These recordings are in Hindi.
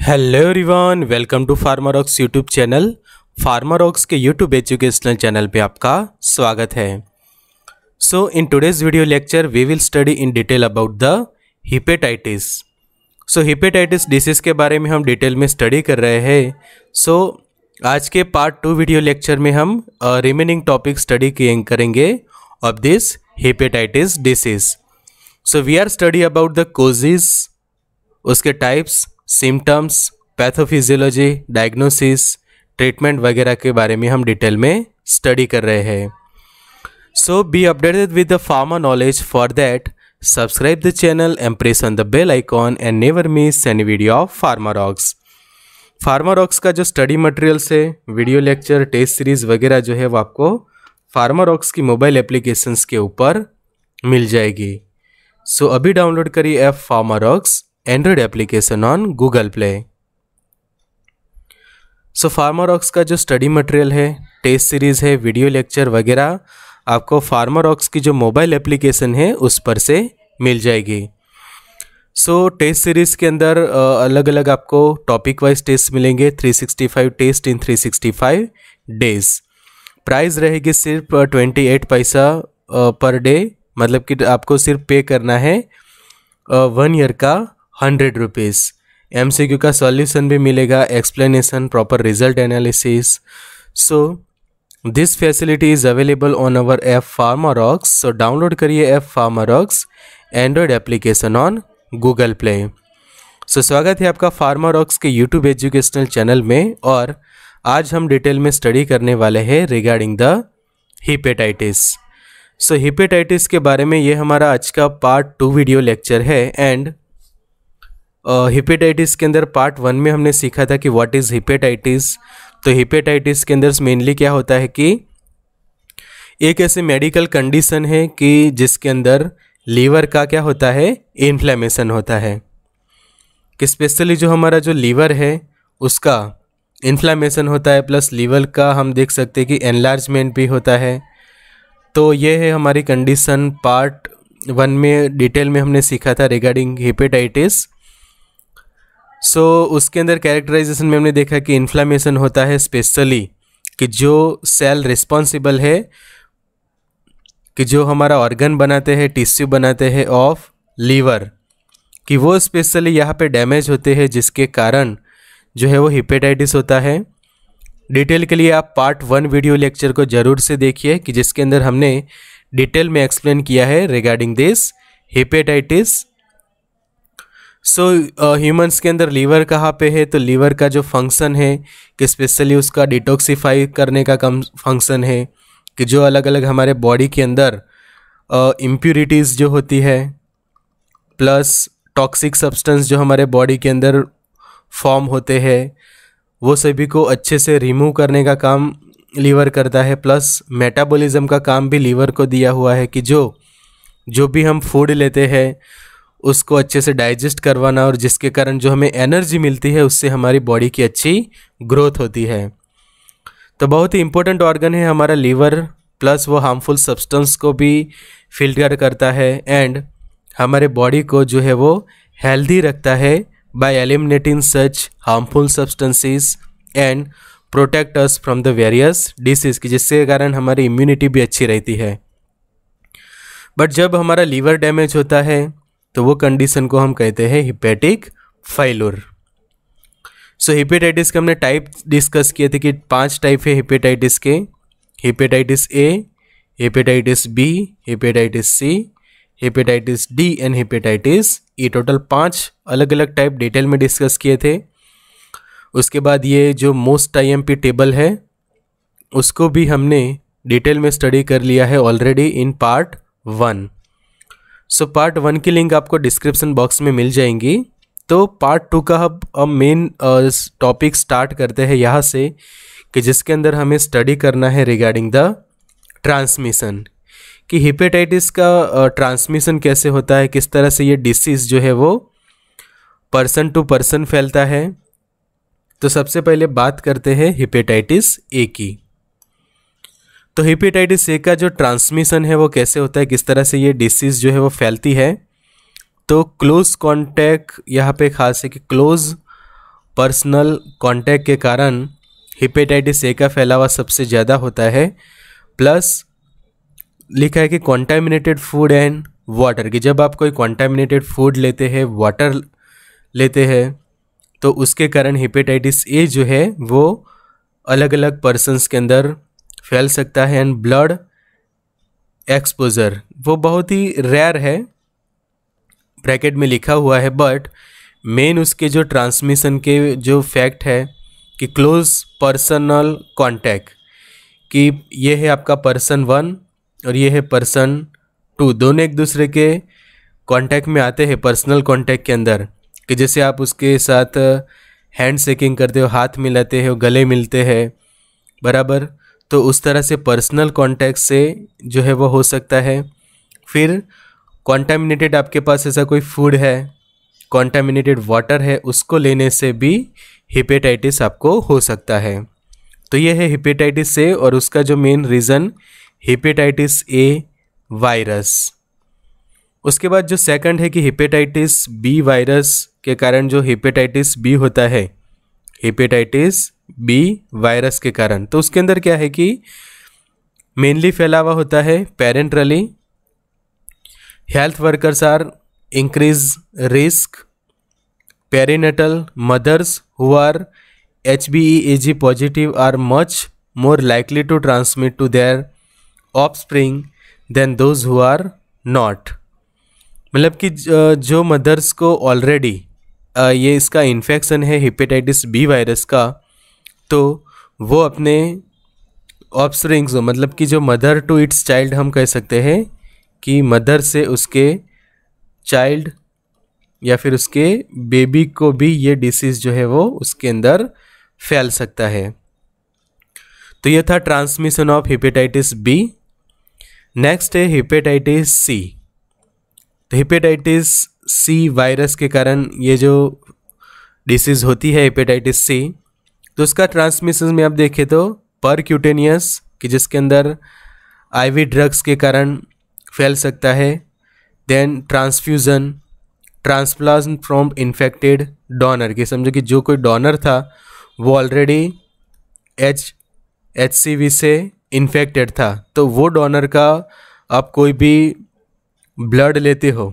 Hello everyone welcome to Pharmarocks YouTube channel Pharmarocks के यूट्यूब एजुकेशनल चैनल पे आपका स्वागत है so in today's video lecture we will study in detail about the hepatitis so hepatitis disease के बारे में हम डिटेल में स्टडी कर रहे हैं सो so, आज के पार्ट टू वीडियो लेक्चर में हम रिमेनिंग टॉपिक स्टडी करेंगे of this hepatitis disease so we are study about the causes उसके types symptoms pathophysiology diagnosis treatment वगैरह के बारे में हम डिटेल में स्टडी कर रहे हैं so be updated with the pharma knowledge for that subscribe the channel and press on the bell icon and never miss any video of Pharmarocks Pharmarocks का जो स्टडी मटेरियल्स है वीडियो लेक्चर टेस्ट सीरीज़ वगैरह जो है वो आपको फार्मारॉक्स की मोबाइल एप्लीकेशंस के ऊपर मिल जाएगी सो so, अभी डाउनलोड करिए app Pharmarocks android application on Google Play सो ऑक्स का जो स्टडी मटेरियल है टेस्ट सीरीज़ है वीडियो लेक्चर वगैरह आपको फार्मरऑक्स की जो मोबाइल एप्लीकेशन है उस पर से मिल जाएगी सो टेस्ट सीरीज़ के अंदर अलग अलग आपको टॉपिक वाइज टेस्ट मिलेंगे 365 टेस्ट इन 365 डेज़ प्राइस रहेगी सिर्फ ट्वेंटी एट पैसा पर डे मतलब कि आपको सिर्फ पे करना है वन ईयर का hundred rupees M C Q का सॉल्यूशन भी मिलेगा explanation proper result analysis so this facility is available on our app Pharmarocks so download करिए app Pharmarocks android application on Google Play so स्वागत है आपका फार्मा रॉक्स के यूट्यूब एजुकेशनल चैनल में और आज हम डिटेल में स्टडी करने वाले हैं regarding the hepatitis so hepatitis के बारे में ये हमारा आज का पार्ट टू वीडियो लेक्चर है एंड हिपेटाइटिस के अंदर पार्ट वन में हमने सीखा था कि व्हाट इज़ हिपेटाइटिस तो हिपेटाइटिस के अंदर मेनली क्या होता है कि एक ऐसे मेडिकल कंडीशन है कि जिसके अंदर लीवर का क्या होता है इन्फ्लेमेशन होता है कि स्पेशली जो हमारा जो लीवर है उसका इन्फ्लामेशन होता है प्लस लीवर का हम देख सकते हैं कि एनलार्जमेंट भी होता है तो ये है हमारी कंडीशन पार्ट वन में डिटेल में हमने सीखा था रिगार्डिंग हिपेटाइटिस सो so, उसके अंदर कैरेक्टराइजेशन में हमने देखा कि इन्फ्लामेशन होता है स्पेशली कि जो सेल रिस्पॉन्सिबल है कि जो हमारा ऑर्गन बनाते हैं टिश्यू बनाते हैं ऑफ लीवर कि वो स्पेशली यहाँ पे डैमेज होते हैं जिसके कारण जो है वो हिपेटाइटिस होता है डिटेल के लिए आप पार्ट वन वीडियो लेक्चर को ज़रूर से देखिए कि जिसके अंदर हमने डिटेल में एक्सप्लेन किया है regarding this hepatitis so so, humans uh, के अंदर लीवर कहाँ पे है तो लीवर का जो फंक्शन है कि स्पेशली उसका डिटॉक्सिफाई करने का कम फंक्शन है कि जो अलग अलग हमारे बॉडी के अंदर इम्प्यूरिटीज़ uh, जो होती है प्लस टॉक्सिक सब्सटेंस जो हमारे बॉडी के अंदर फॉर्म होते हैं वो सभी को अच्छे से रिमूव करने का काम लीवर करता है प्लस मेटाबॉलिज्म का काम भी लीवर को दिया हुआ है कि जो जो भी हम फूड लेते हैं उसको अच्छे से डाइजेस्ट करवाना और जिसके कारण जो हमें एनर्जी मिलती है उससे हमारी बॉडी की अच्छी ग्रोथ होती है तो बहुत ही इंपॉर्टेंट ऑर्गन है हमारा लीवर प्लस वो हार्मफुल सब्सटेंस को भी फिल्टर करता है एंड हमारे बॉडी को जो है वो हेल्दी रखता है by eliminating such harmful substances and protect us from the various disease की जिसके कारण हमारी इम्यूनिटी भी अच्छी रहती है बट जब हमारा लीवर डैमेज होता है तो वो कंडीशन को हम कहते हैं हिपेटिक फाइलोर सो हिपेटाइटिस के हमने टाइप डिस्कस किए थे कि पांच टाइप है हिपेटाइटिस के hepatitis A hepatitis B hepatitis C hepatitis D and hepatitis E total पांच अलग अलग टाइप डिटेल में डिस्कस किए थे उसके बाद ये जो मोस्ट आई टेबल है उसको भी हमने डिटेल में स्टडी कर लिया है already in part one so part one की लिंक आपको डिस्क्रिप्शन बॉक्स में मिल जाएंगी तो पार्ट टू का हम मेन टॉपिक स्टार्ट करते हैं यहाँ से कि जिसके अंदर हमें स्टडी करना है रिगार्डिंग द ट्रांसमिशन कि हिपेटाइटिस का ट्रांसमिशन uh, कैसे होता है किस तरह से ये डिसीज़ जो है वो पर्सन टू पर्सन फैलता है तो सबसे पहले बात करते हैं हिपेटाइटिस ए की तो हेपेटाइटिस ए का जो ट्रांसमिशन है वो कैसे होता है किस तरह से ये डिसीज़ जो है वो फैलती है तो क्लोज कांटेक्ट यहाँ पे खास है कि क्लोज पर्सनल कांटेक्ट के कारण हेपेटाइटिस ए का फैलावा सबसे ज़्यादा होता है प्लस लिखा है कि कॉन्टामिनेटेड फूड एंड वाटर कि जब आप कोई कॉन्टामिनेटेड फूड लेते हैं वाटर लेते हैं तो उसके कारण हेपेटाइटिस ए जो है वो अलग अलग पर्सनस के अंदर फैल सकता है एंड ब्लड एक्सपोजर वो बहुत ही रेयर है ब्रैकेट में लिखा हुआ है बट मेन उसके जो ट्रांसमिशन के जो फैक्ट है कि क्लोज पर्सनल कांटेक्ट कि ये है आपका पर्सन वन और ये है पर्सन टू दोनों एक दूसरे के कांटेक्ट में आते हैं पर्सनल कांटेक्ट के अंदर कि जैसे आप उसके साथ हैंड शेकिंग करते हो हाथ मिलाते हो गले मिलते हैं बराबर तो उस तरह से पर्सनल कॉन्टैक्ट से जो है वो हो सकता है फिर कॉन्टामिनेटेड आपके पास ऐसा कोई फूड है कॉन्टामिनेटेड वाटर है उसको लेने से भी हिपेटाइटिस आपको हो सकता है तो ये है हिपेटाइटिस से और उसका जो main reason hepatitis A virus उसके बाद जो सेकंड है कि हिपेटाइटिस बी वायरस के कारण जो हिपेटाइटिस बी होता है हेपेटाइटिस बी वायरस के कारण तो उसके अंदर क्या है कि मेनली फैलावा होता है parenterally health workers are increase risk perinatal mothers who are H B E A G positive are much more likely to transmit to their offspring than those who are not मतलब कि जो मदर्स को ऑलरेडी ये इसका इन्फेक्शन है हिपेटाइटिस बी वायरस का तो वो अपने ऑप्सरिंग्स मतलब कि जो मदर टू इट्स चाइल्ड हम कह सकते हैं कि मदर से उसके चाइल्ड या फिर उसके बेबी को भी ये डिसीज़ जो है वो उसके अंदर फैल सकता है तो ये था transmission of hepatitis B next है हिपेटाइटिस सी तो हिपेटाइटिस सी वायरस के कारण ये जो डिसीज़ होती है हेपेटाइटिस सी तो उसका ट्रांसमिशन में आप देखें तो पर क्यूटेनियस कि जिसके अंदर आईवी ड्रग्स के कारण फैल सकता है then transfusion transplantation from infected donor कि समझो कि जो कोई डोनर था वो ऑलरेडी एच एच से इन्फेक्टेड था तो वो डोनर का आप कोई भी ब्लड लेते हो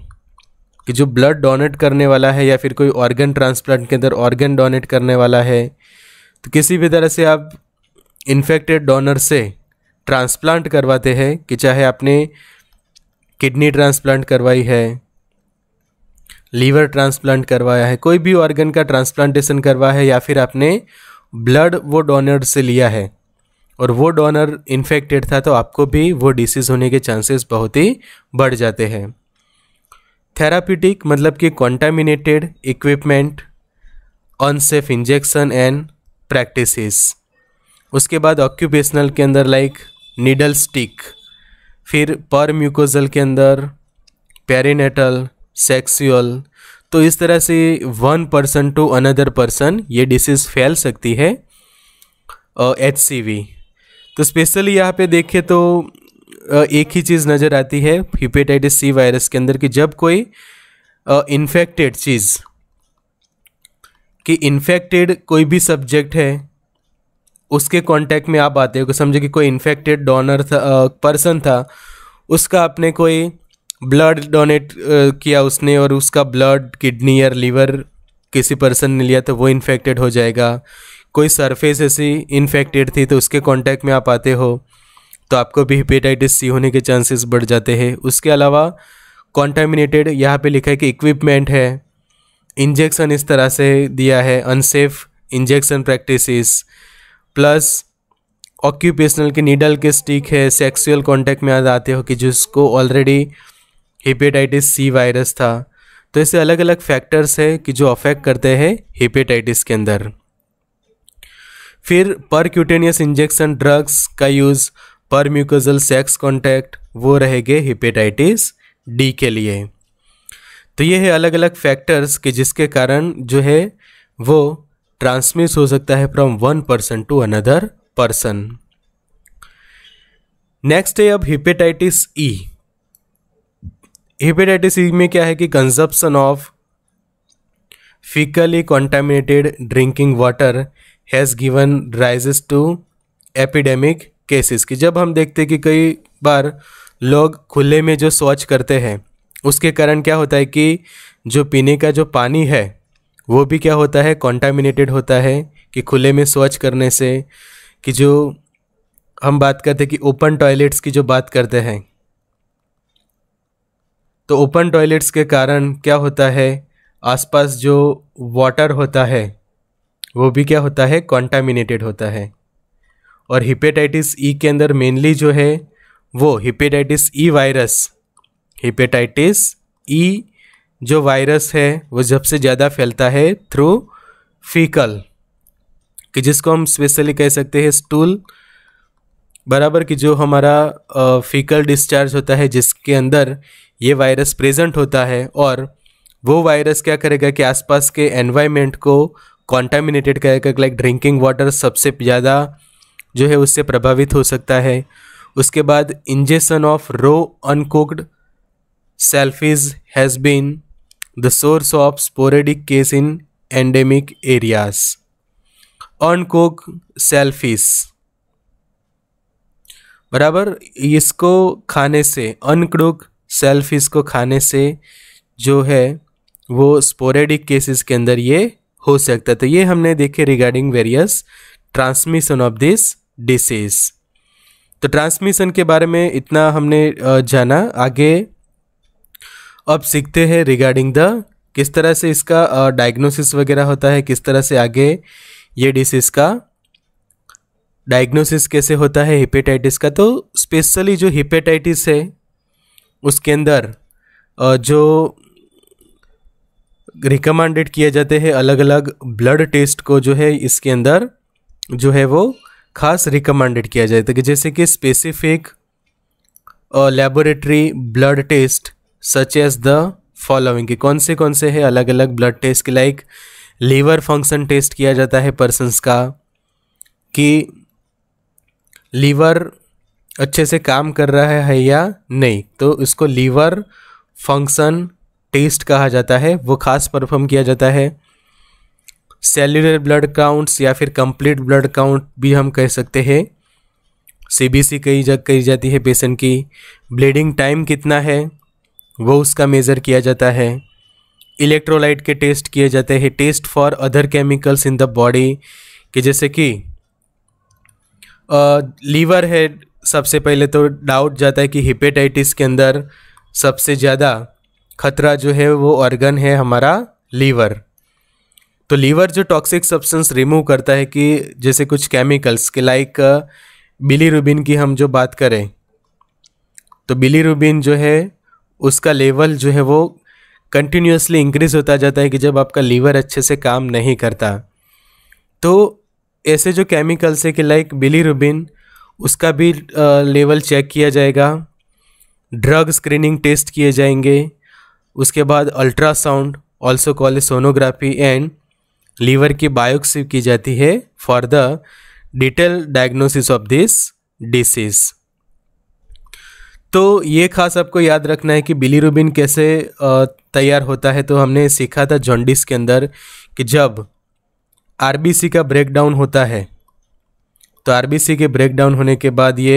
कि जो ब्लड डोनेट करने वाला है या फिर कोई ऑर्गन ट्रांसप्लांट के अंदर ऑर्गन डोनेट करने वाला है तो किसी भी तरह से आप इन्फेक्टेड डोनर से ट्रांसप्लांट करवाते हैं कि चाहे आपने किडनी ट्रांसप्लांट करवाई है लीवर ट्रांसप्लांट करवाया है कोई भी ऑर्गन का ट्रांसप्लांटेशन करवाया है या फिर आपने ब्लड वो डोनर से लिया है और वो डोनर इन्फेक्टेड था तो आपको भी वो डिसीज़ होने के चांसेस बहुत ही बढ़ जाते हैं थेरापिटिक मतलब कि contaminated equipment unsafe injection and practices उसके बाद ऑक्यूपेशनल के अंदर लाइक नीडल स्टिक फिर पर म्यूकोजल के अंदर पेरिनेटल सेक्सुअल तो इस तरह से one person to another person ये डिसीज़ फैल सकती है एच सी वी तो स्पेशली यहाँ पे देखें तो एक ही चीज़ नज़र आती है हिपेटाइटिस सी वायरस के अंदर कि जब कोई इन्फेक्टेड चीज़ कि इन्फेक्टेड कोई भी सब्जेक्ट है उसके कांटेक्ट में आप आते हो समझो कि कोई इन्फेक्टेड डोनर था पर्सन था उसका आपने कोई ब्लड डोनेट किया उसने और उसका ब्लड किडनी या लीवर किसी पर्सन ने लिया तो वो इन्फेक्टेड हो जाएगा कोई सरफेस ऐसी इन्फेक्टेड थी तो उसके कांटेक्ट में आप आते हो तो आपको भी हिपेटाइटिस सी होने के चांसेस बढ़ जाते हैं उसके अलावा कॉन्टामिनेटेड यहाँ पे लिखा है कि इक्विपमेंट है इंजेक्शन इस तरह से दिया है unsafe injection practices plus occupational के नीडल के स्टिक है सेक्सुअल कांटेक्ट में याद आते हो कि जिसको ऑलरेडी हेपेटाइटिस सी वायरस था तो ऐसे अलग अलग फैक्टर्स है कि जो अफेक्ट करते हैं हेपेटाइटिस के अंदर फिर पर क्यूटेनियस इंजेक्शन ड्रग्स का use permucosal sex contact वो रहेंगे हिपेटाइटिस डी के लिए तो ये है अलग अलग फैक्टर्स कि जिसके कारण जो है वो ट्रांसमिस हो सकता है from one person to another person next है अब हिपेटाइटिस ई हिपेटाइटिस ई में क्या है कि consumption of faecally contaminated drinking water has given rises to epidemic cases की जब हम देखते हैं कि कई बार लोग खुले में जो शौच करते हैं उसके कारण क्या होता है कि जो पीने का जो पानी है वो भी क्या होता है कॉन्टामिनेटेड होता है कि खुले में शौच करने से कि जो हम बात करते हैं कि ओपन टॉयलेट्स की जो बात करते हैं तो ओपन टॉयलेट्स के कारण क्या होता है आसपास जो वाटर होता है वो भी क्या होता है कॉन्टामिनेटेड होता है और हिपेटाइटिस ई e के अंदर मेनली जो है वो hepatitis E virus hepatitis E जो वायरस है वो सबसे ज़्यादा फैलता है थ्रू फीकल कि जिसको हम स्पेशली कह सकते हैं स्टूल बराबर कि जो हमारा फीकल डिस्चार्ज होता है जिसके अंदर ये वायरस प्रेजेंट होता है और वो वायरस क्या करेगा कि आसपास के एनवायरनमेंट को कॉन्टामिनेटेड करेगा लाइक ड्रिंकिंग वाटर सबसे ज़्यादा जो है उससे प्रभावित हो सकता है उसके बाद injection of raw uncooked shellfish has been the source of sporadic case in endemic areas uncooked shellfish बराबर इसको खाने से अनक्रुक सेल्फिस को खाने से जो है वो स्पोरेडिक केसेस के अंदर ये हो सकता है तो ये हमने देखे regarding various transmission of this disease तो ट्रांसमिशन के बारे में इतना हमने जाना आगे अब सीखते हैं रिगार्डिंग द किस तरह से इसका डायग्नोसिस वगैरह होता है किस तरह से आगे ये डिसीज़ का डायग्नोसिस कैसे होता है हिपेटाइटिस का तो स्पेशली जो हिपेटाइटिस है उसके अंदर जो रिकमेंडेड किए जाते हैं अलग अलग ब्लड टेस्ट को जो है इसके अंदर जो है वो खास रिकमेंडेड तो uh, किया जाता है जैसे कि specific laboratory blood test such as the following के कौन से कौन से हैं अलग अलग ब्लड टेस्ट के लाइक लीवर फंक्शन टेस्ट किया जाता है पर्सनस का कि लीवर अच्छे से काम कर रहा है या नहीं तो इसको लीवर फंक्शन टेस्ट कहा जाता है वो खास परफॉर्म किया जाता है सेल्यूलर ब्लड काउंट्स या फिर कंप्लीट ब्लड काउंट भी हम कह सकते हैं सीबीसी कई जगह कही जाती है पेशेंट की ब्लीडिंग टाइम कितना है वो उसका मेज़र किया जाता है इलेक्ट्रोलाइट के टेस्ट किए जाते हैं test for other chemicals in the body कि जैसे कि लीवर है सबसे पहले तो डाउट जाता है कि हिपेटाइटिस के अंदर सबसे ज़्यादा खतरा जो है वो ऑर्गन है हमारा लीवर तो लीवर जो टॉक्सिक सब्सटेंस रिमूव करता है कि जैसे कुछ केमिकल्स के लाइक बिली रूबिन की हम जो बात करें तो बिली रूबिन जो है उसका लेवल जो है वो कंटिन्यूसली इंक्रीज़ होता जाता है कि जब आपका लीवर अच्छे से काम नहीं करता तो ऐसे जो केमिकल्स है कि लाइक बिली रूबिन उसका भी लेवल uh, चेक किया जाएगा ड्रग स्क्रीनिंग टेस्ट किए जाएंगे उसके बाद ultrasound also call sonography and liver की बायोप्सी की जाती है for the detail diagnosis of this disease तो ये खास आपको याद रखना है कि बिलीरुबिन कैसे तैयार होता है तो हमने सीखा था जॉन्डिस के अंदर कि जब आरबीसी का ब्रेकडाउन होता है तो आरबीसी के ब्रेकडाउन होने के बाद ये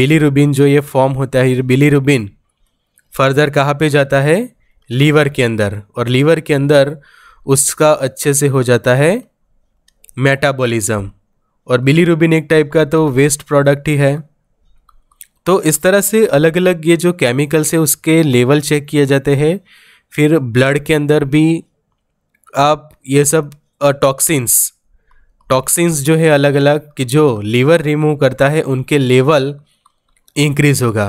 बिलीरुबिन जो ये फॉर्म होता है बिलीरुबिन फर्दर कहाँ पे जाता है लीवर के अंदर और लीवर के अंदर उसका अच्छे से हो जाता है मेटाबॉलिज्म और बिलीरुबिन एक टाइप का तो वेस्ट प्रोडक्ट ही है तो इस तरह से अलग अलग ये जो केमिकल्स है उसके लेवल चेक किए जाते हैं फिर ब्लड के अंदर भी आप ये सब टॉक्सिन्स टॉक्सिन्स जो है अलग अलग कि जो लीवर रिमूव करता है उनके लेवल इंक्रीज़ होगा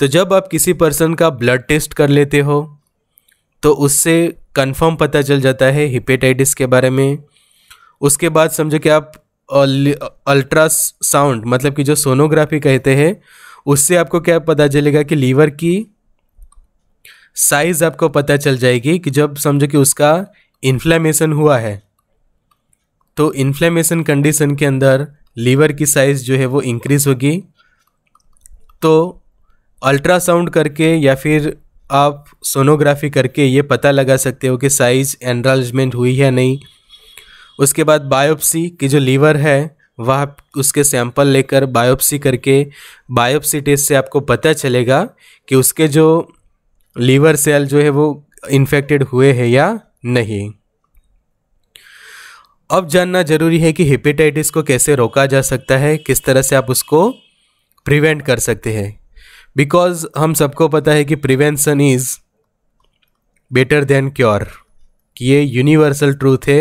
तो जब आप किसी पर्सन का ब्लड टेस्ट कर लेते हो तो उससे कंफर्म पता चल जाता है हिपेटाइटिस के बारे में उसके बाद समझो कि आप अल्ट्रा साउंड मतलब कि जो सोनोग्राफी कहते हैं उससे आपको क्या पता चलेगा कि लीवर की साइज़ आपको पता चल जाएगी कि जब समझो कि उसका इन्फ्लेमेशन हुआ है तो इन्फ्लेमेशन कंडीशन के अंदर लीवर की साइज़ जो है वो इंक्रीज़ होगी तो अल्ट्रासाउंड करके या फिर आप सोनोग्राफी करके ये पता लगा सकते हो कि साइज एनराजमेंट हुई है नहीं उसके बाद बायोप्सी की जो लीवर है वह उसके सैंपल लेकर बायोप्सी करके बायोप्सी टेस्ट से आपको पता चलेगा कि उसके जो लीवर सेल जो है वो इन्फेक्टेड हुए हैं या नहीं अब जानना जरूरी है कि हेपेटाइटिस को कैसे रोका जा सकता है किस तरह से आप उसको प्रिवेंट कर सकते हैं बिकॉज हम सबको पता है कि prevention is better than cure कि ये यूनिवर्सल ट्रूथ है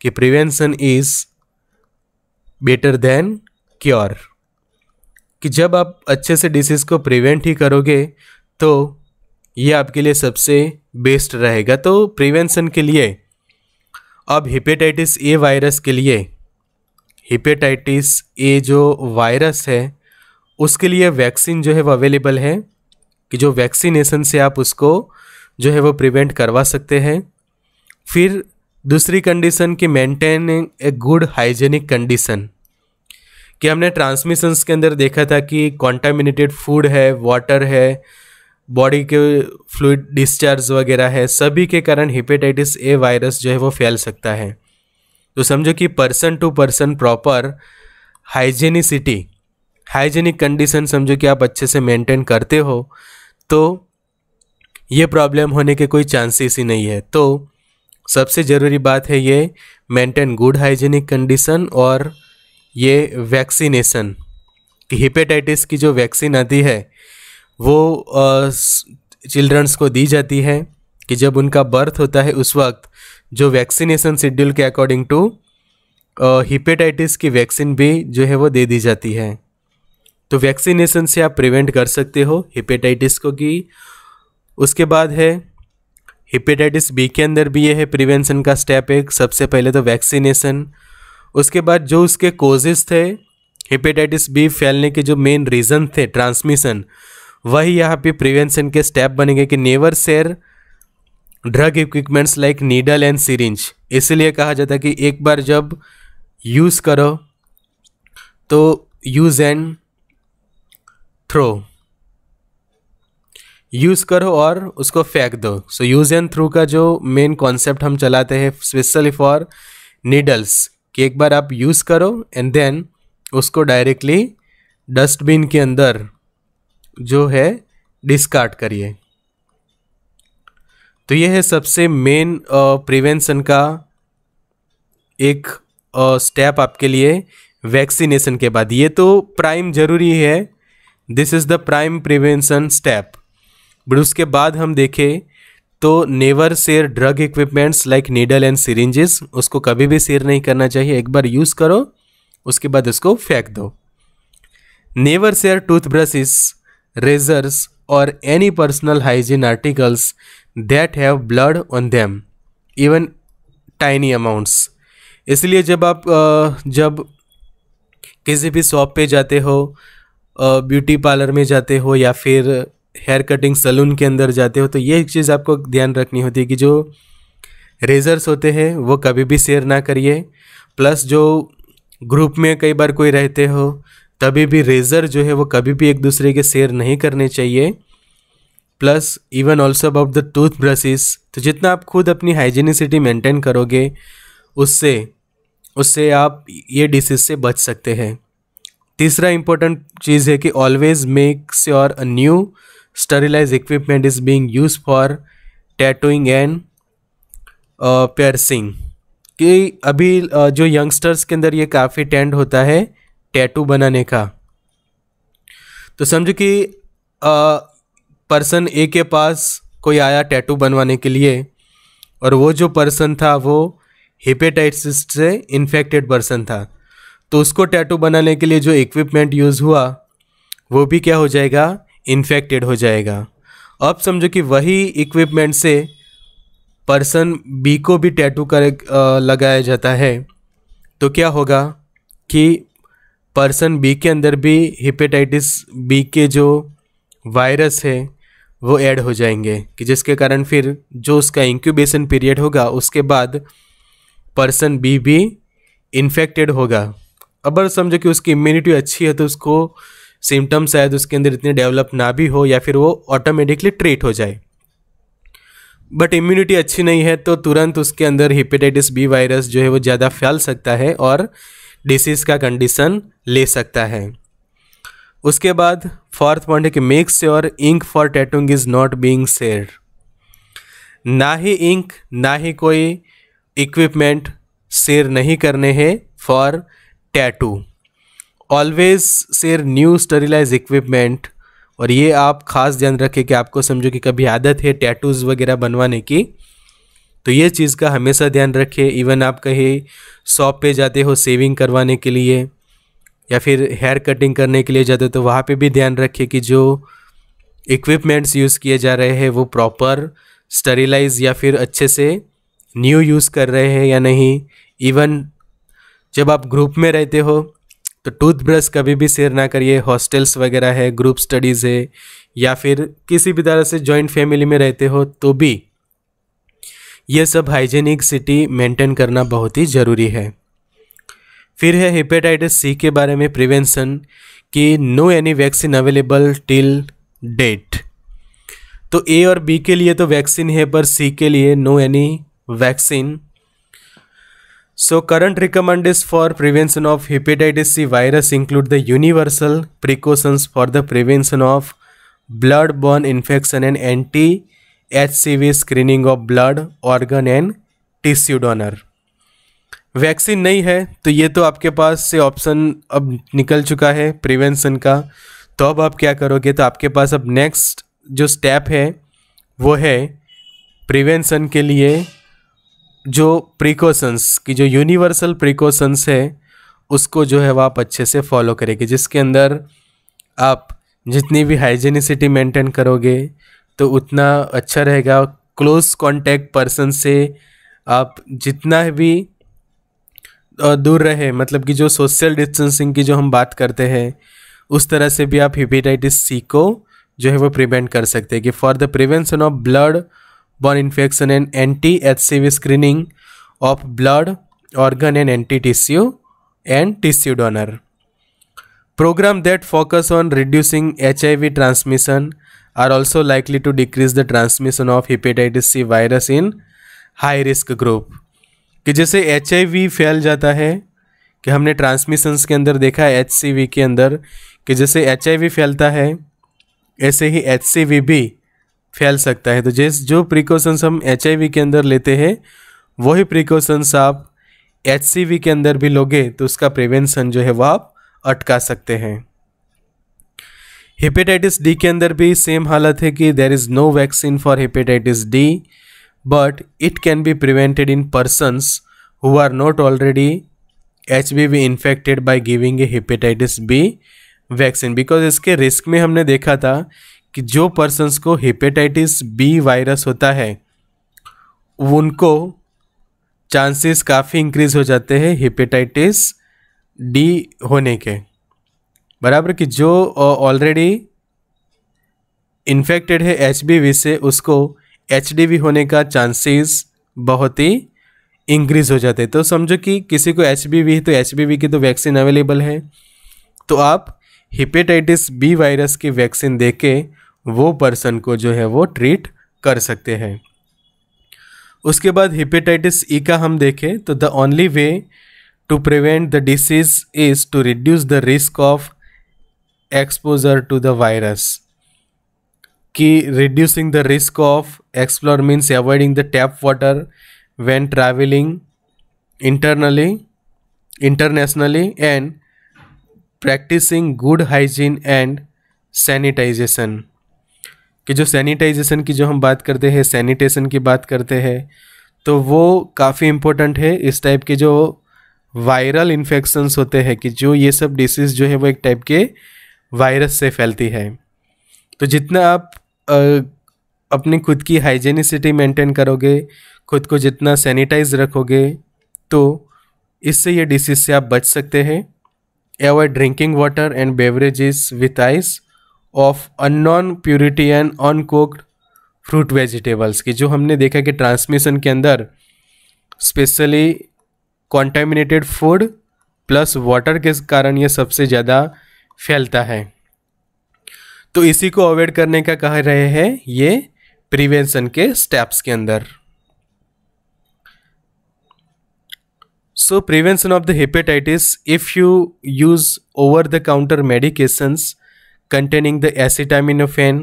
कि prevention is better than cure कि जब आप अच्छे से डिसीज़ को प्रिवेंट ही करोगे तो ये आपके लिए सबसे बेस्ट रहेगा तो प्रिवेंशन के लिए अब हिपेटाइटिस ए वायरस के लिए हिपेटाइटिस ए जो वायरस है उसके लिए वैक्सीन जो है वो अवेलेबल है कि जो वैक्सीनेशन से आप उसको जो है वो प्रिवेंट करवा सकते हैं फिर दूसरी कंडीशन की maintain a good hygienic condition कि हमने ट्रांसमिशंस के अंदर देखा था कि कॉन्टामिनेटेड फूड है वाटर है बॉडी के फ्लूड डिस्चार्ज वगैरह है सभी के कारण हिपेटाइटिस ए वायरस जो है वो फैल सकता है तो समझो कि person to person proper hygienicity hygienic condition समझो कि आप अच्छे से मेंटेन करते हो तो ये प्रॉब्लम होने के कोई चांसेस ही नहीं है तो सबसे ज़रूरी बात है ये मेंटेन गुड हाइजीनिक कंडीशन और ये वैक्सीनेशन हिपेटाइटिस की जो वैक्सीन आती है वो चिल्ड्रंस को दी जाती है कि जब उनका बर्थ होता है उस वक्त जो वैक्सीनेशन शेड्यूल के अकॉर्डिंग टू हिपेटाइटिस की वैक्सीन भी जो है वो दे दी जाती है तो वैक्सीनेशन से आप प्रिवेंट कर सकते हो हेपेटाइटिस को कि उसके बाद है हेपेटाइटिस बी के अंदर भी ये है प्रिवेंशन का स्टेप एक सबसे पहले तो वैक्सीनेशन उसके बाद जो उसके कोजेस थे हेपेटाइटिस बी फैलने के जो मेन रीज़न थे ट्रांसमिशन वही यहाँ पे प्रिवेंशन के स्टेप बनेंगे कि never share drug equipments like needle and syringe इसलिए कहा जाता है कि एक बार जब यूज़ करो तो यूज़ एंड थ्रो यूज़ करो और उसको फेंक दो सो यूज़ एंड थ्रू का जो मेन कॉन्सेप्ट हम चलाते हैं स्पेशली फॉर नीडल्स कि एक बार आप यूज़ करो एंड देन उसको डायरेक्टली डस्टबिन के अंदर जो है डिस्कार्ड करिए तो ये है सबसे मेन प्रिवेंशन का एक स्टेप आपके लिए वैक्सीनेशन के बाद ये तो प्राइम ज़रूरी है this is the prime prevention step but उसके बाद हम देखें तो never share drug equipments like needle and syringes उसको कभी भी सेयर नहीं करना चाहिए एक बार यूज़ करो उसके बाद उसको फेंक दो नेवर सेयर टूथब्रशेस रेजर्स और any personal hygiene articles that have blood on them even tiny amounts इसलिए जब आप जब किसी भी शॉप पे जाते हो ब्यूटी पार्लर में जाते हो या फिर हेयर कटिंग सलून के अंदर जाते हो तो ये एक चीज़ आपको ध्यान रखनी होती है कि जो रेजर्स होते हैं वो कभी भी शेयर ना करिए प्लस जो ग्रुप में कई बार कोई रहते हो तभी भी रेजर जो है वो कभी भी एक दूसरे के शेयर नहीं करने चाहिए plus even also about the toothbrushes तो जितना आप खुद अपनी हाइजीनिसिटी मेंटेन करोगे उससे उससे आप ये डिसीज से बच सकते हैं तीसरा इंपॉर्टेंट चीज़ है कि always make sure a new sterilise equipment is being use for tattooing and piercing कि अभी uh, जो यंगस्टर्स के अंदर ये काफ़ी टेंड होता है टैटू बनाने का तो समझो कि पर्सन uh, ए के पास कोई आया टैटू बनवाने के लिए और वो जो पर्सन था वो हिपेटाइटिस से इन्फेक्टेड पर्सन था तो उसको टैटू बनाने के लिए जो इक्विपमेंट यूज़ हुआ वो भी क्या हो जाएगा इन्फेक्टेड हो जाएगा अब समझो कि वही इक्विपमेंट से पर्सन बी को भी टैटू कर लगाया जाता है तो क्या होगा कि पर्सन बी के अंदर भी हिपेटाइटिस बी के जो वायरस है वो ऐड हो जाएंगे कि जिसके कारण फिर जो उसका इंक्यूबेशन पीरियड होगा उसके बाद पर्सन बी भी इन्फेक्टेड होगा अगर समझो कि उसकी इम्यूनिटी अच्छी है तो उसको सिम्टम्स शायद उसके अंदर इतने डेवलप ना भी हो या फिर वो ऑटोमेटिकली ट्रीट हो जाए बट इम्यूनिटी अच्छी नहीं है तो तुरंत उसके अंदर हिपेटाइटिस बी वायरस जो है वो ज़्यादा फैल सकता है और डिसीज़ का कंडीशन ले सकता है उसके बाद फोर्थ पॉइंट है कि make sure ink for tattooing is not being share ना ही इंक ना ही कोई इक्विपमेंट शेयर नहीं करने हैं for tattoo always share new sterilise equipment और ये आप ख़ास ध्यान रखें कि आपको समझो कि कभी आदत है टैटूज़ वगैरह बनवाने की तो ये चीज़ का हमेशा ध्यान रखें इवन आप कहीं शॉप पे जाते हो सेविंग करवाने के लिए या फिर हेयर कटिंग करने के लिए जाते हो तो वहाँ पे भी ध्यान रखें कि जो इक्विपमेंट्स यूज़ किए जा रहे हैं वो प्रॉपर स्टरिलाइज या फिर अच्छे से न्यू यूज़ कर रहे हैं या नहीं इवन जब आप ग्रुप में रहते हो तो टूथब्रश कभी भी शेयर ना करिए हॉस्टल्स वगैरह है ग्रुप स्टडीज़ है या फिर किसी भी तरह से जॉइंट फैमिली में रहते हो तो भी ये सब हाइजेनिक सिटी मेंटेन करना बहुत ही ज़रूरी है फिर है हेपेटाइटिस सी के बारे में प्रिवेंशन कि no any vaccine available till date तो ए और बी के लिए तो वैक्सीन है पर सी के लिए no any vaccine So current recommendations for prevention of hepatitis C virus include the universal precautions for the prevention of blood-borne infection and anti-HCV screening of blood, organ and tissue donor. Vaccine नहीं है तो ये तो आपके पास से ऑप्शन अब निकल चुका है प्रिवेंशन का तो अब आप क्या करोगे तो आपके पास अब नेक्स्ट जो स्टेप है वो है प्रिवेंशन के लिए जो प्रिकॉशंस की जो यूनिवर्सल प्रिकॉशंस है उसको जो है वह आप अच्छे से फॉलो करेंगे जिसके अंदर आप जितनी भी हाइजीनिसिटी मेंटेन करोगे तो उतना अच्छा रहेगा क्लोज कांटेक्ट पर्सन से आप जितना भी दूर रहे मतलब कि जो सोशल डिस्टेंसिंग की जो हम बात करते हैं उस तरह से भी आप हेपेटाइटिस सी को जो है वो प्रिवेंट कर सकते हैं कि for the prevention of blood borne infection and anti H C V screening of blood organ and anti tissue and tissue donor programme that focus on reducing H I V transmission are also likely to decrease the transmission of hepatitis C virus in high risk group कि जैसे एच आई वी फैल जाता है कि हमने ट्रांसमिशंस के अंदर देखा एच सी वी के अंदर कि जैसे एच आई वी फैलता है ऐसे ही एच सी वी भी फैल सकता है तो जैसे जो प्रिकॉशंस हम एच के अंदर लेते हैं वही प्रिकॉशंस आप एच के अंदर भी लोगे तो उसका प्रिवेंशन जो है वह आप अटका सकते हैं हेपेटाइटिस डी के अंदर भी सेम हालत है कि there is no vaccine for hepatitis D but it can be prevented in persons who are not already H B V infected by giving a hepatitis B vaccine because इसके रिस्क में हमने देखा था कि जो पर्सनस को हेपेटाइटिस बी वायरस होता है उनको चांसेस काफ़ी इंक्रीज हो जाते हैं हेपेटाइटिस डी होने के बराबर कि जो ऑलरेडी इन्फेक्टेड है एच से उसको एच होने का चांसेस बहुत ही इंक्रीज हो जाते हैं तो समझो कि किसी को एच है तो एच की तो वैक्सीन अवेलेबल है तो आप हिपेटाइटिस बी वायरस की वैक्सीन देके वो पर्सन को जो है वो ट्रीट कर सकते हैं उसके बाद हिपेटाइटिस ई e का हम देखें तो the only way to prevent the disease is to reduce the risk of exposure to the virus कि reducing the risk of explore means avoiding the tap water when travelling internally internationally and practising good hygiene and sanitisation कि जो सैनिटाइजेशन की जो हम बात करते हैं सैनिटेशन की बात करते हैं तो वो काफ़ी इम्पोर्टेंट है इस टाइप के जो वायरल इन्फेक्शंस होते हैं कि जो ये सब डिसीज़ जो है वो एक टाइप के वायरस से फैलती है तो जितना आप अपनी खुद की हाइजेनिसिटी मेंटेन करोगे खुद को जितना सैनिटाइज रखोगे तो इससे ये डिसीज से आप बच सकते हैं avoid drinking water and beverages with ice of unknown purity and uncooked fruit vegetables की जो हमने देखा कि ट्रांसमिशन के अंदर specially contaminated food plus water के कारण ये सबसे ज़्यादा फैलता है तो इसी को अवॉइड करने का कह रहे हैं ये प्रिवेंशन के स्टेप्स के अंदर so prevention of the hepatitis if you use over the counter medications containing the acetaminophen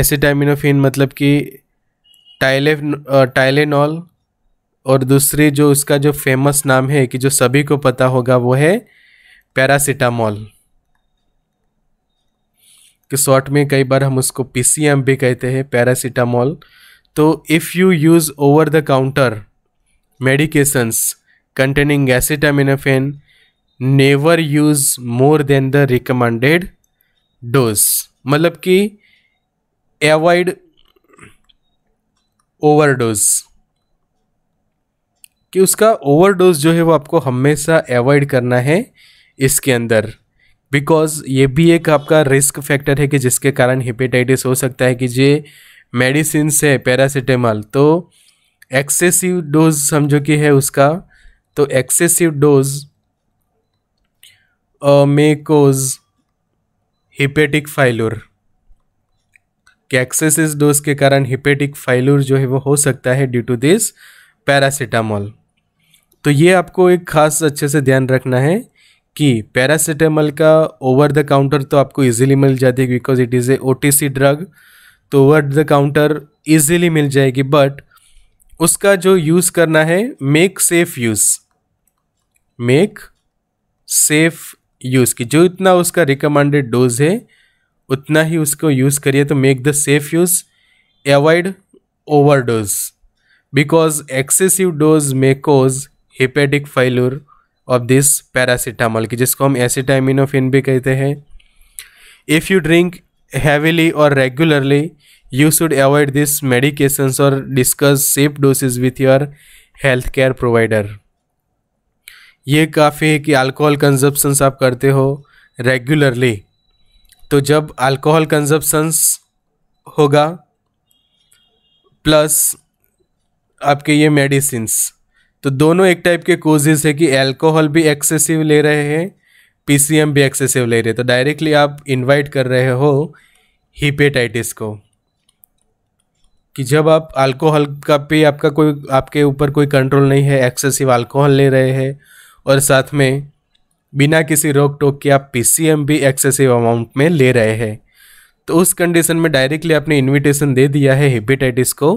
acetaminophen मतलब कि टाइले टाइलेनॉल uh, और दूसरी जो उसका जो फेमस नाम है कि जो सभी को पता होगा वो है पैरासीटामॉल कि शॉर्ट में कई बार हम उसको पीसीएम भी कहते हैं पैरासिटामॉल तो if you use over the counter medications containing acetaminophen never use more than the recommended dose मतलब कि एवॉइड ओवरडोज कि उसका ओवरडोज जो है वो आपको हमेशा एवॉइड करना है इसके अंदर बिकॉज ये भी एक आपका रिस्क फैक्टर है कि जिसके कारण हेपेटाइटिस हो सकता है कि ये मेडिसिन है पैरासीटामॉल तो एक्सेसिव डोज समझो कि है उसका तो excessive dose may cause hepatic failure excessive dose के कारण हिपेटिक फाइलूर जो है वो हो सकता है ड्यू टू दिस पैरासीटामॉल तो ये आपको एक खास अच्छे से ध्यान रखना है कि पैरासीटामॉल का ओवर द काउंटर तो आपको इजीली मिल जाती है because it is a OTC drug तो ओवर द काउंटर इजीली मिल जाएगी बट उसका जो यूज़ करना है make safe use make safe use की जो इतना उसका रिकमेंडेड डोज है उतना ही उसको यूज़ करिए तो make the safe use avoid over dose because excessive dose may cause hepatic failure of this paracetamol की जिसको हम एसिटामिनोफिन भी कहते हैं इफ़ यू ड्रिंक हैविली और regularly you should should this medications और discuss safe dosage with your health care provider ये काफ़ी है कि अल्कोहल कंजप्शंस आप करते हो रेगुलरली तो जब अल्कोहल कंजप्शंस होगा प्लस आपके ये मेडिसिंस तो दोनों एक टाइप के कोजेज है कि अल्कोहल भी एक्सेसिव ले रहे हैं पीसीएम भी एक्सेसिव ले रहे हैं तो डायरेक्टली आप इनवाइट कर रहे हो हिपेटाइटिस को कि जब आप अल्कोहल का पे आपका कोई आपके ऊपर कोई कंट्रोल नहीं है एक्सेसिव अल्कोहल ले रहे हैं और साथ में बिना किसी रोक टोक के आप पीसीएम भी एक्सेसिव अमाउंट में ले रहे हैं तो उस कंडीशन में डायरेक्टली आपने इनविटेशन दे दिया है हिपेटाइटिस को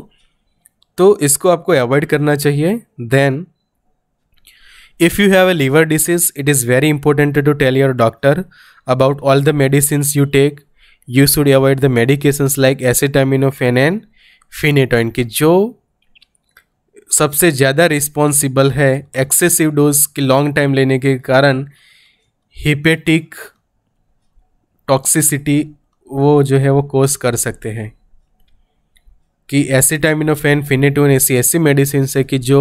तो इसको आपको अवॉइड करना चाहिए then if you have a liver disease it is very important to tell your doctor about all the medicines you take you should avoid the medications like acetaminophen and phenytoin ki jo सबसे ज़्यादा रिस्पॉन्सिबल है एक्सेसिव डोज की लॉन्ग टाइम लेने के कारण हिपेटिक टॉक्सिसिटी वो जो है वो कोर्स कर सकते हैं कि ऐसी टाइमिनोफेन फिनेटोन ऐसी ऐसी मेडिसिन है कि जो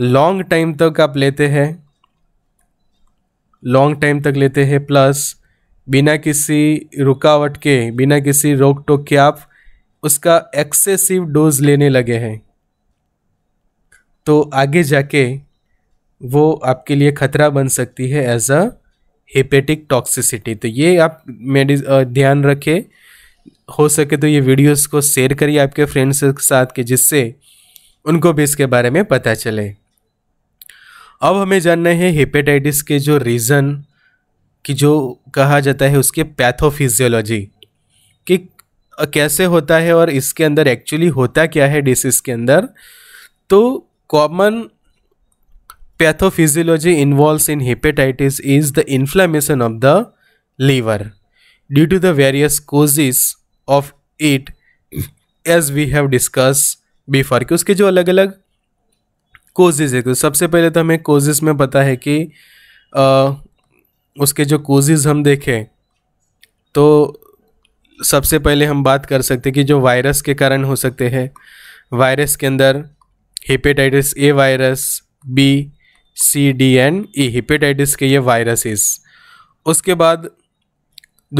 लॉन्ग टाइम तक आप लेते हैं लॉन्ग टाइम तक लेते हैं प्लस बिना किसी रुकावट के बिना किसी रोक टोक के आप उसका एक्सेसिव डोज लेने लगे हैं तो आगे जाके वो आपके लिए ख़तरा बन सकती है एज अ हेपेटिक टॉक्सिसिटी तो ये आप मेडि ध्यान रखें हो सके तो ये वीडियोस को शेयर करिए आपके फ्रेंड्स के साथ कि जिससे उनको भी इसके बारे में पता चले अब हमें जानना है हेपेटाइटिस के जो रीज़न कि जो कहा जाता है उसके पैथोफिजियोलॉजी कि कैसे होता है और इसके अंदर एक्चुअली होता क्या है डिसीज़ के अंदर तो common pathophysiology involved in hepatitis is the inflammation of the liver due to the various causes of it as we have discussed before कि उसके जो अलग अलग कोजेज है तो सबसे पहले तो हमें कोजेज में पता है कि आ, उसके जो कोजेज हम देखें तो सबसे पहले हम बात कर सकते हैं कि जो वायरस के कारण हो सकते हैं वायरस के अंदर hepatitis A virus B C D and E hepatitis के ये वायरसेस उसके बाद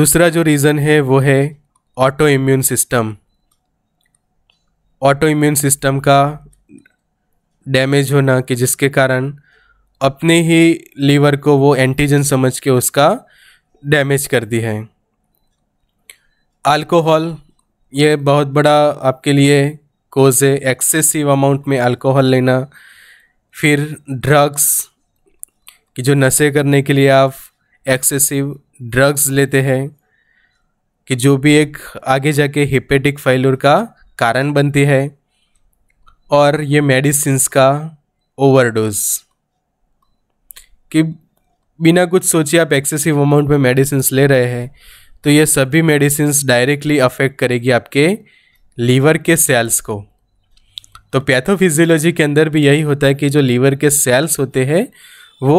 दूसरा जो रीज़न है वो है auto immune system auto immune system का डैमेज होना कि जिसके कारण अपने ही लीवर को वो एंटीजन समझ के उसका डैमेज कर दी है अल्कोहल ये बहुत बड़ा आपके लिए कोजे एक्सेसिव अमाउंट में अल्कोहल लेना फिर ड्रग्स कि जो नशे करने के लिए आप एक्सेसिव ड्रग्स लेते हैं कि जो भी एक आगे जाके हिपेटिक फेल्यूर का कारण बनती है और ये मेडिसिन्स का ओवरडोज कि बिना कुछ सोचे आप एक्सेसिव अमाउंट में मेडिसिन ले रहे हैं तो ये सभी मेडिसिन डायरेक्टली अफेक्ट करेगी आपके लीवर के सेल्स को तो पैथोफिजियोलॉजी के अंदर भी यही होता है कि जो लीवर के सेल्स होते हैं वो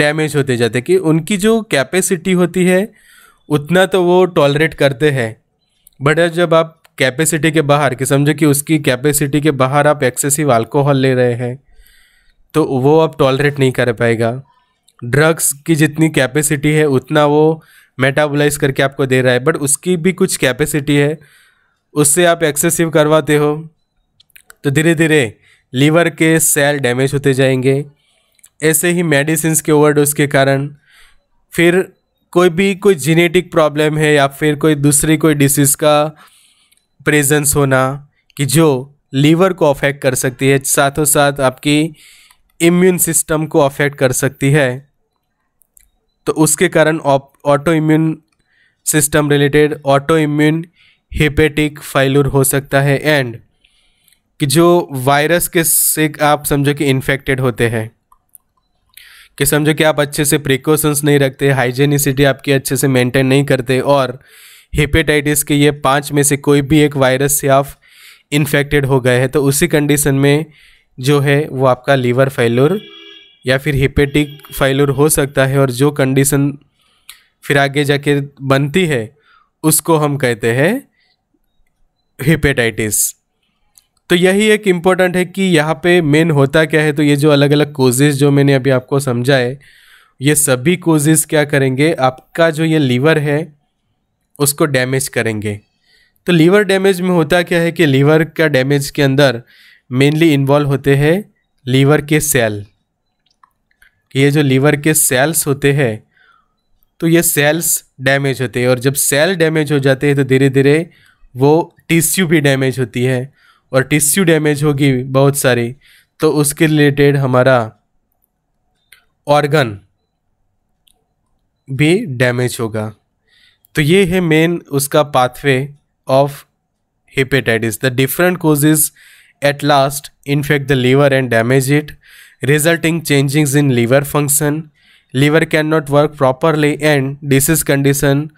डैमेज होते जाते हैं कि उनकी जो कैपेसिटी होती है उतना तो वो टॉलरेट करते हैं बट जब आप कैपेसिटी के बाहर कि समझो कि उसकी कैपेसिटी के बाहर आप एक्सेसिव अल्कोहल ले रहे हैं तो वो आप टॉलरेट नहीं कर पाएगा ड्रग्स की जितनी कैपेसिटी है उतना वो मेटाबोलाइज करके आपको दे रहा है बट उसकी भी कुछ कैपेसिटी है उससे आप एक्सेसिव करवाते हो तो धीरे धीरे लीवर के सेल डैमेज होते जाएंगे ऐसे ही मेडिसिन के ओवरडोज के कारण फिर कोई भी कोई जीनेटिक प्रॉब्लम है या फिर कोई दूसरी कोई डिसीज़ का प्रेजेंस होना कि जो लीवर को अफेक्ट कर सकती है साथों साथ आपकी इम्यून सिस्टम को अफेक्ट कर सकती है तो उसके कारण auto immune system related auto immune hepatic failure हो सकता है एंड कि जो वायरस के से आप समझो कि इन्फेक्टेड होते हैं कि समझो कि आप अच्छे से प्रिकॉशंस नहीं रखते हाइजेनिसिटी आपकी अच्छे से मेंटेन नहीं करते और हेपेटाइटिस के ये पाँच में से कोई भी एक वायरस से आप इन्फेक्टेड हो गए हैं तो उसी कंडीशन में जो है वो आपका लीवर फेलोर या फिर हेपेटिक फेलोर हो सकता है और जो कंडीशन फिर आगे जाके बनती है उसको हम कहते हैं हिपेटाइटिस तो यही एक इम्पोर्टेंट है कि यहाँ पे मेन होता क्या है तो ये जो अलग अलग कोजेज़ जो मैंने अभी आपको समझाए ये सभी कोजेज़ क्या करेंगे आपका जो ये लीवर है उसको डैमेज करेंगे तो लीवर डैमेज में होता क्या है कि लीवर का डैमेज के अंदर मेनली इन्वॉल्व होते हैं लीवर के सेल ये जो लीवर के सेल्स होते हैं तो ये सेल्स डैमेज होते हैं और जब सेल डैमेज हो जाते हैं तो धीरे धीरे वो टिश्यू भी डैमेज होती है और टिश्यू डैमेज होगी बहुत सारी तो उसके रिलेटेड हमारा ऑर्गन भी डैमेज होगा तो ये है मेन उसका pathway of hepatitis the different causes at last infect the liver and damage it resulting changing in liver function liver can not work properly and disease condition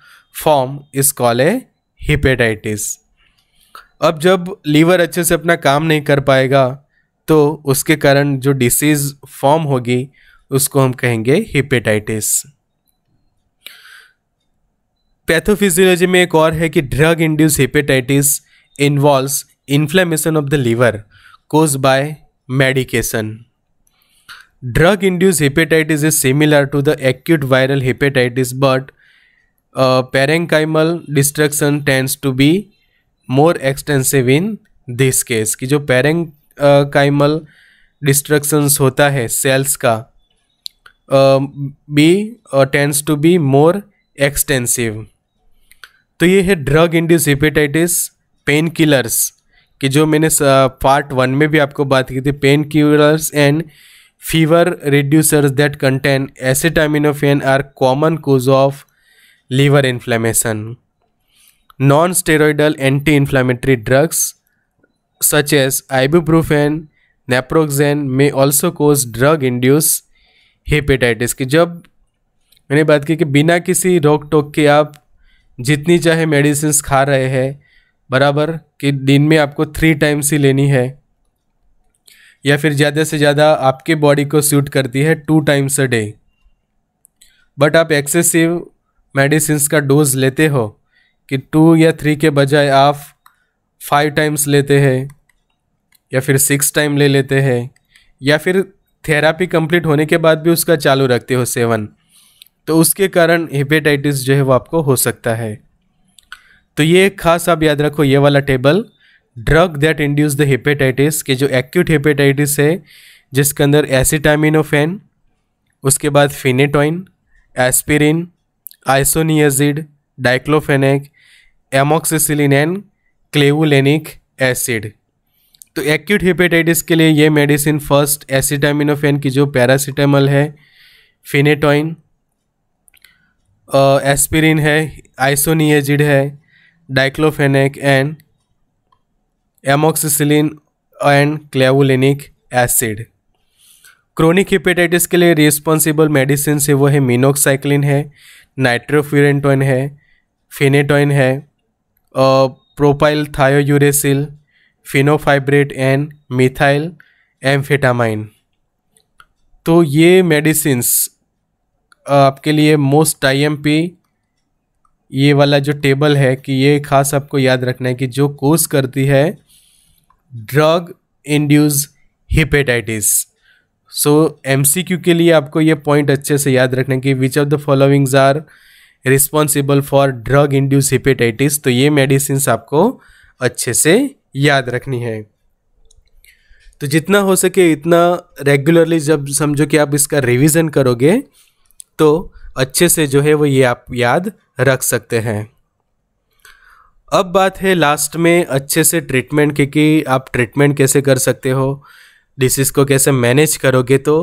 form is call a hepatitis अब जब लीवर अच्छे से अपना काम नहीं कर पाएगा तो उसके कारण जो डिसीज़ फॉर्म होगी उसको हम कहेंगे हिपेटाइटिस पैथोफिजियोलॉजी में एक और है कि drug induce hepatitis involve inflammation of the liver cause by medication drug induce hepatitis is similar to the acute viral hepatitis but parenchymal destruction tends to be more extensive in this case कि जो पेरेंग काइमल डिस्ट्रक्शंस होता है सेल्स का be tends to be more extensive तो ये है drug induce hepatitis pain killers कि जो मैंने पार्ट uh, वन में भी आपको बात की थी pain killers and fever reducers that contain acetaminophen are common cause of liver inflammation non steroidal anti inflammatory drugs such as ibuprofen naproxen may also cause drug induce hepatitis की जब मैंने बात की कि बिना किसी रोक टोक के आप जितनी चाहे मेडिसिन खा रहे हैं बराबर कि दिन में आपको थ्री टाइम्स ही लेनी है या फिर ज़्यादा से ज़्यादा आपके बॉडी को सूट करती है two times a day but आप एक्सेसिव मेडिसिन का डोज लेते हो कि टू या थ्री के बजाय आप फाइव टाइम्स लेते हैं या फिर सिक्स टाइम ले लेते हैं या फिर थेरापी कंप्लीट होने के बाद भी उसका चालू रखते हो सेवन तो उसके कारण हेपेटाइटिस जो है वो आपको हो सकता है तो ये खास आप याद रखो ये वाला table drug that induce the hepatitis के जो एक्यूट हेपेटाइटिस है जिसके अंदर एसिटामिनोफेन उसके बाद phenytoin aspirin isoniazid diclofenac amoxicillin and clavulanic acid तो एक्यूट हेपेटाइटिस के लिए ये मेडिसिन फर्स्ट एसिटामिनोफेन की जो पैरासीटामल है फिनेटोइन एस्पिरिन है आइसोनिएजिड है diclofenac and amoxicillin and clavulanic acid chronic hepatitis के लिए रिस्पॉन्सिबल मेडिसिन से वो है मिनोक्साइक्लिन है नाइट्रोफ्यूरेंटोइन है फिनेटोइन है propyl thiouracil fenofibrate and methyl amphetamine तो ये मेडिसिंस आपके लिए मोस्ट आई एम पी ये वाला जो टेबल है कि ये खास आपको याद रखना है कि जो कोर्स करती है drug induce hepatitis so M C Q के लिए आपको ये पॉइंट अच्छे से याद रखना है कि which of the followings are responsible for drug induce hepatitis तो ये मेडिसिन आपको अच्छे से याद रखनी है तो जितना हो सके इतना रेगुलरली जब समझो कि आप इसका रिविज़न करोगे तो अच्छे से जो है वो ये आप याद रख सकते हैं अब बात है लास्ट में अच्छे से ट्रीटमेंट की कि आप ट्रीटमेंट कैसे कर सकते हो डिसीज़ को कैसे मैनेज करोगे तो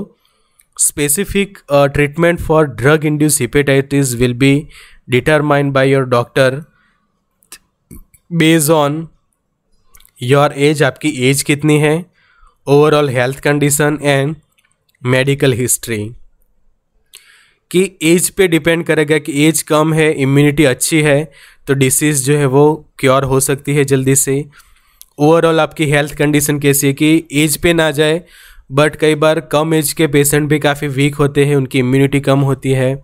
specific treatment for drug induce hepatitis will be determined determined your doctor based on your age आपकी एज कितनी है overall health condition and medical history कि एज पे डिपेंड करेगा कि एज कम है इम्यूनिटी अच्छी है तो डिसीज़ जो है वो क्योर हो सकती है जल्दी से ओवरऑल आपकी हेल्थ कंडीशन कैसी है कि एज पे ना जाए बट कई बार कम एज के पेशेंट भी काफ़ी वीक होते हैं उनकी इम्यूनिटी कम होती है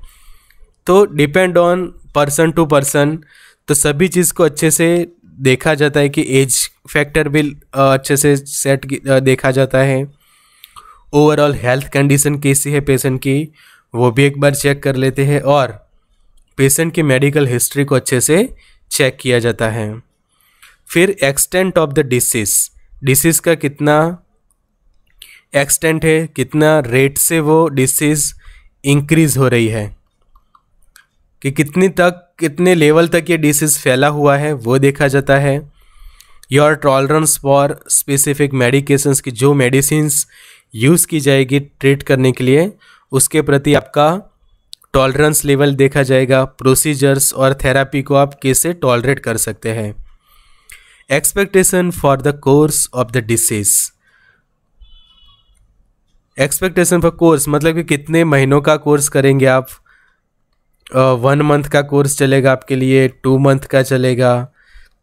तो depend on person to person तो सभी चीज़ को अच्छे से देखा जाता है कि एज फैक्टर भी अच्छे से सेट देखा जाता है ओवरऑल हेल्थ कंडीशन कैसी है पेशेंट की वो भी एक बार चेक कर लेते हैं और पेशेंट की मेडिकल हिस्ट्री को अच्छे से चेक किया जाता है फिर extent of the disease disease का कितना एक्सटेंट है कितना रेट से वो डिसीज़ इंक्रीज़ हो रही है कि कितनी तक कितने लेवल तक ये डिसीज़ फैला हुआ है वो देखा जाता है your tolerance for specific medications की जो मेडिसिन यूज़ की जाएगी ट्रीट करने के लिए उसके प्रति आपका टॉलरेंस लेवल देखा जाएगा प्रोसीजर्स और थेरापी को आप कैसे टॉलरेट कर सकते हैं expectation for the course of the disease expectation for course मतलब कि कितने महीनों का कोर्स करेंगे आप वन मंथ का कोर्स चलेगा आपके लिए टू मंथ का चलेगा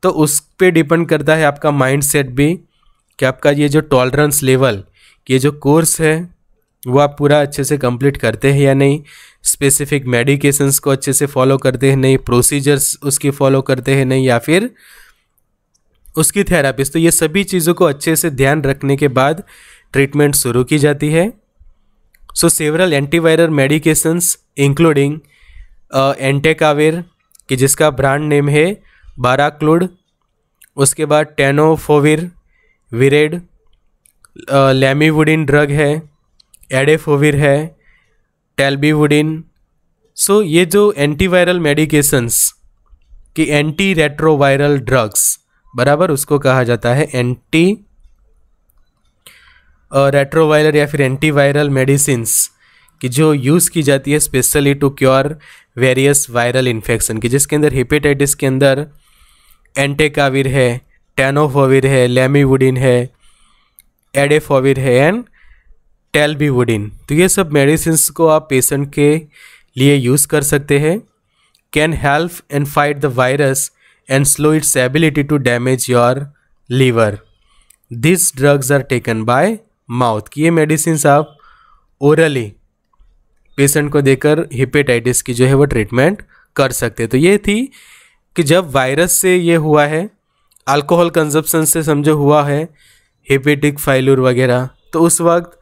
तो उस पर डिपेंड करता है आपका माइंड सेट भी कि आपका ये जो टॉलरेंस लेवल ये जो कोर्स है वो आप पूरा अच्छे से कंप्लीट करते हैं या नहीं स्पेसिफिक मेडिकेशंस को अच्छे से फॉलो करते हैं नहीं प्रोसीजर्स उसकी फॉलो करते हैं नहीं या फिर उसकी थेरापिस्ट तो ये सभी चीज़ों को अच्छे से ध्यान रखने के बाद ट्रीटमेंट शुरू की जाती है so several antiviral medications including entecavir कि जिसका ब्रांड नेम है बाराक्लूड उसके बाद टेनोफोविर विरेड लेमीवुडिन ड्रग है एडेफोविर है टेल्बीवुडिन सो ये जो एंटीवायरल मेडिकेशंस कि एंटी रेट्रोवायरल ड्रग्स बराबर उसको कहा जाता है एंटी रेट्रोवायरल या फिर एंटीवायरल मेडिसिन्स की जो यूज़ की जाती है specially to cure various viral infection की जिसके अंदर हेपेटाइटिस के अंदर एंटेकाविर है टेनोफोविर है लेमीवुडिन है एडेफोविर है एंड टेलबीवुडिन तो ये सब मेडिसिन को आप पेशेंट के लिए यूज़ कर सकते हैं can help and fight the virus and slow its ability to damage your liver this drugs are taken by mouth की ये मेडिसिन आप ओरली पेशेंट को देकर हिपेटाइटिस की जो है वो ट्रीटमेंट कर सकते तो ये थी कि जब वायरस से ये हुआ है अल्कोहल कंजप्शन से समझो हुआ है हिपेटिक फाइलूर वगैरह तो उस वक्त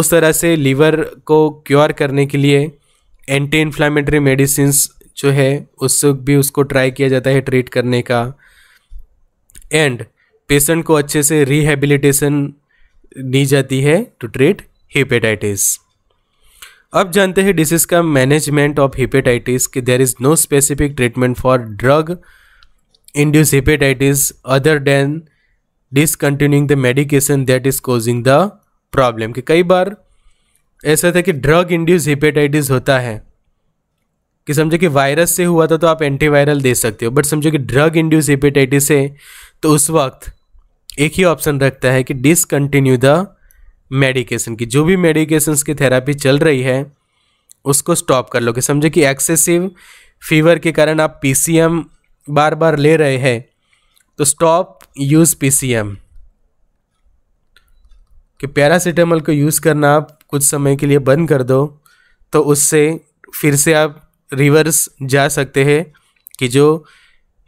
उस तरह से लीवर को क्योर करने के लिए एंटी इन्फ्लामेटरी मेडिसिन जो है उससे भी उसको ट्राई किया जाता है ट्रीट करने का एंड पेशेंट को अच्छे से रिहेबिलिटेशन दी जाती है टू ट्रीट हेपेटाइटिस अब जानते हैं डिसीज का मैनेजमेंट ऑफ हेपेटाइटिस कि there is no specific treatment for drug induce hepatitis other than discontinuing the medication that is causing the problem कि कई बार ऐसा था कि ड्रग इंड्यूस हेपेटाइटिस होता है कि समझो कि वायरस से हुआ था तो आप एंटीवायरल दे सकते हो बट समझो कि ड्रग इंड्यूस हेपेटाइटिस है तो उस वक्त एक ही ऑप्शन रखता है कि डिसकंटिन्यू द मेडिकेशन की जो भी मेडिकेशन की थेरापी चल रही है उसको स्टॉप कर लो कि समझे कि एक्सेसिव फीवर के कारण आप पीसीएम बार बार ले रहे हैं तो स्टॉप यूज़ पीसीएम कि पैरासीटामोल को यूज़ करना आप कुछ समय के लिए बंद कर दो तो उससे फिर से आप रिवर्स जा सकते हैं कि जो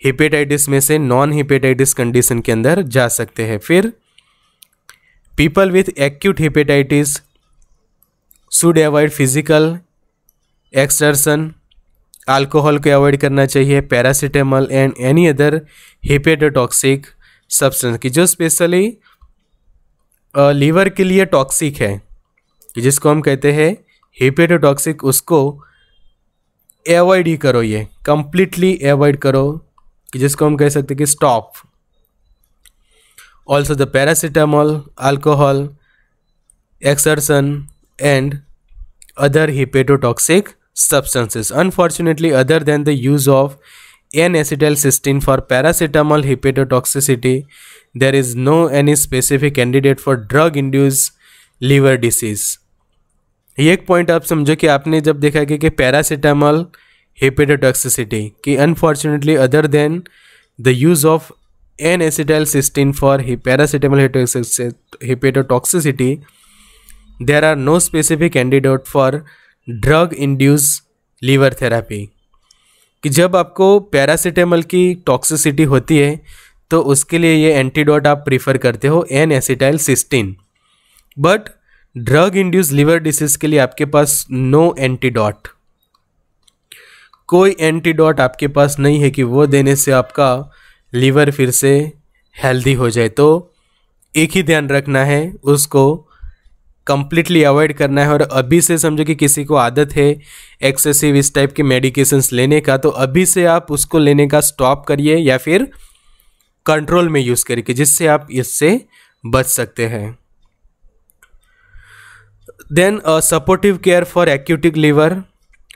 हिपेटाइटिस में से नॉन हिपेटाइटिस कंडीशन के अंदर जा सकते हैं फिर people with acute hepatitis should avoid physical exertion alcohol को अवॉइड करना चाहिए paracetamol and any other hepatotoxic substance की जो स्पेशली लीवर के लिए टॉक्सिक है जिसको हम कहते हैं हिपेटोटॉक्सिक उसको एवॉइड ही करो ये कम्प्लीटली एवॉइड करो कि जिसको हम कह सकते कि stop also the paracetamol alcohol exertion and other hepatotoxic substances unfortunately other than the use of N acetyl cysteine for paracetamol hepatotoxicity there is no any specific candidate for drug induce liver disease एक पॉइंट आप समझो कि आपने जब देखा कि पैरासीटामॉल hepatotoxicity कि unfortunately other than the use of N acetyl cysteine for paracetamol hepatotoxicity there are no specific candidate for drug induce liver therapy कि जब आपको पैरासिटेमल की टॉक्सिसिटी होती है तो उसके लिए ये एंटीडोट आप प्रीफर करते हो N acetyl cysteine but drug induce liver disease के लिए आपके पास नो एंटीडोट कोई एंटीडॉट आपके पास नहीं है कि वो देने से आपका लीवर फिर से हेल्दी हो जाए तो एक ही ध्यान रखना है उसको कम्प्लीटली अवॉइड करना है और अभी से समझो कि किसी को आदत है एक्सेसिव इस टाइप के मेडिकेशंस लेने का तो अभी से आप उसको लेने का स्टॉप करिए या फिर कंट्रोल में यूज़ करिए जिससे आप इससे बच सकते हैं then supportive care for acute liver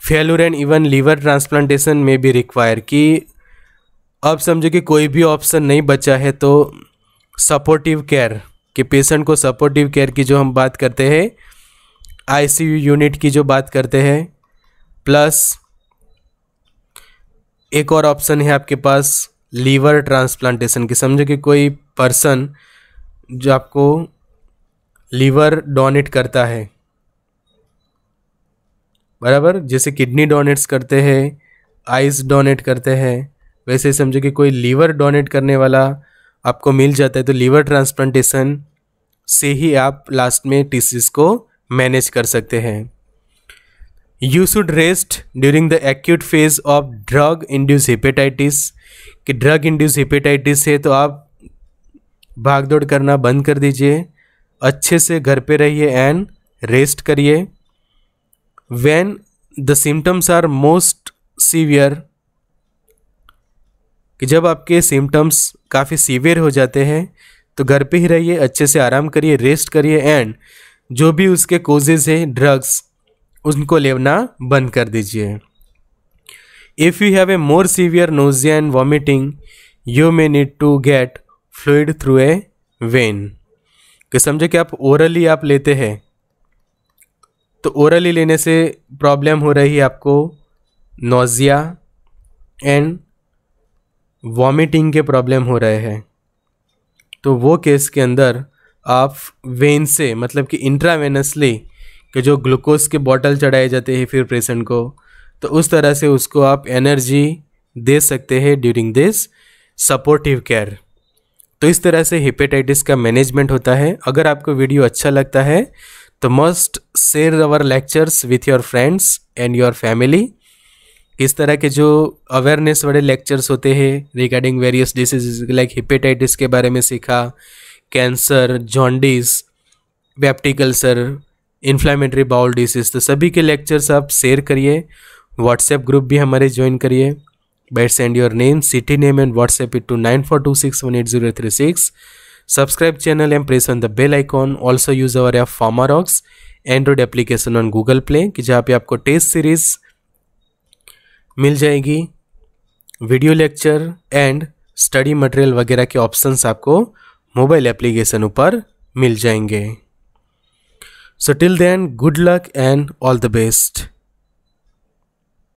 failure and even liver transplantation में भी रिक्वायर कि अब समझो कि कोई भी ऑप्शन नहीं बचा है तो सपोर्टिव केयर कि पेशेंट को सपोर्टिव केयर की जो हम बात करते हैं आईसीयू यूनिट की जो बात करते हैं प्लस एक और ऑप्शन है आपके पास लीवर ट्रांसप्लांटेशन की समझो कि कोई पर्सन जो आपको लीवर डोनेट करता है बराबर जैसे किडनी डोनेट्स करते हैं आइस डोनेट करते हैं वैसे समझो कि कोई लीवर डोनेट करने वाला आपको मिल जाता है तो लीवर ट्रांसप्लांटेशन से ही आप लास्ट में टीसीस को मैनेज कर सकते हैं you should rest during the acute phase of drug induce hepatitis कि ड्रग इंड्यूस हेपेटाइटिस है तो आप भाग दौड़ करना बंद कर दीजिए अच्छे से घर पे रहिए एंड रेस्ट करिए when the symptoms are most severe कि जब आपके सिम्टम्स काफ़ी सीवियर हो जाते हैं तो घर पे ही रहिए अच्छे से आराम करिए रेस्ट करिए एंड जो भी उसके कोजेज हैं ड्रग्स उनको लेना बंद कर दीजिए if you have a more severe nausea and vomiting you may need to get fluid through a vein कि समझो कि आप ओरली आप लेते हैं तो ओरली लेने से प्रॉब्लम हो रही है आपको नोज़िया एंड वॉमिटिंग के प्रॉब्लम हो रहे हैं तो वो केस के अंदर आप वेन से मतलब कि इंट्रावेनसली के जो ग्लूकोज के बॉटल चढ़ाए जाते हैं फिर पेशेंट को तो उस तरह से उसको आप एनर्जी दे सकते हैं ड्यूरिंग दिस सपोर्टिव केयर तो इस तरह से हेपेटाइटिस का मैनेजमेंट होता है अगर आपको वीडियो अच्छा लगता है तो must share our lectures with your friends and your family इस तरह के जो अवेयरनेस वाले लेक्चर्स होते हैं regarding various disease like hepatitis के बारे में सीखा cancer jaundice peptic inflammatory bowel disease तो सभी के लेक्चर्स आप शेयर करिए व्हाट्सएप ग्रुप भी हमारे ज्वाइन करिए but send your name city name and WhatsApp it to nine four two six one eight zero three six Subscribe channel and press on the bell icon. Also use our app Pharmarox, Android application on Google Play ki jahan pe aapko test series mil jayegi video lecture and study material वगैरह ke options aapko mobile application upar mil jayenge So till then, good luck and all the best.